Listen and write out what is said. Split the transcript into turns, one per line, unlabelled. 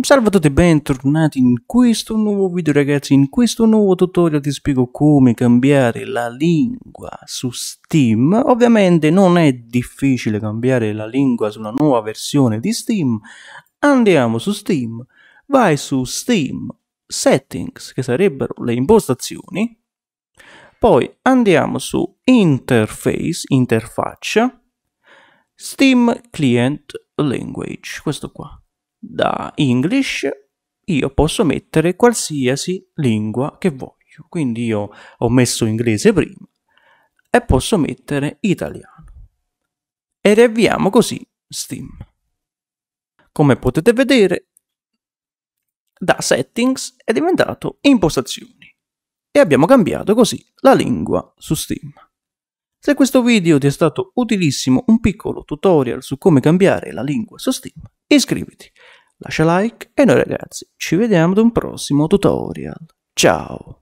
Salve a tutti e bentornati in questo nuovo video ragazzi, in questo nuovo tutorial ti spiego come cambiare la lingua su Steam. Ovviamente non è difficile cambiare la lingua sulla nuova versione di Steam. Andiamo su Steam, vai su Steam Settings che sarebbero le impostazioni, poi andiamo su Interface, interfaccia, Steam Client Language, questo qua da English io posso mettere qualsiasi lingua che voglio. Quindi io ho messo inglese prima e posso mettere italiano. E riavviamo così Steam. Come potete vedere, da settings è diventato impostazioni e abbiamo cambiato così la lingua su Steam. Se questo video ti è stato utilissimo, un piccolo tutorial su come cambiare la lingua su Steam, iscriviti. Lascia like e noi ragazzi ci vediamo ad un prossimo tutorial. Ciao!